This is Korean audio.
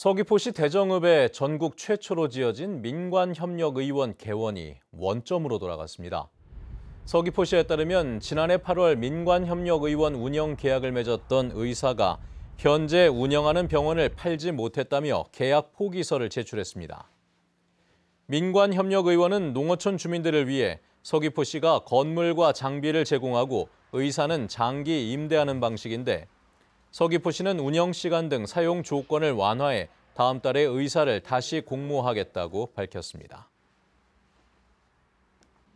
서귀포시 대정읍에 전국 최초로 지어진 민관협력의원 개원이 원점으로 돌아갔습니다. 서귀포시에 따르면 지난해 8월 민관협력의원 운영 계약을 맺었던 의사가 현재 운영하는 병원을 팔지 못했다며 계약 포기서를 제출했습니다. 민관협력의원은 농어촌 주민들을 위해 서귀포시가 건물과 장비를 제공하고 의사는 장기 임대하는 방식인데 서귀포시는 운영 시간 등 사용 조건을 완화해 다음 달에 의사를 다시 공모하겠다고 밝혔습니다.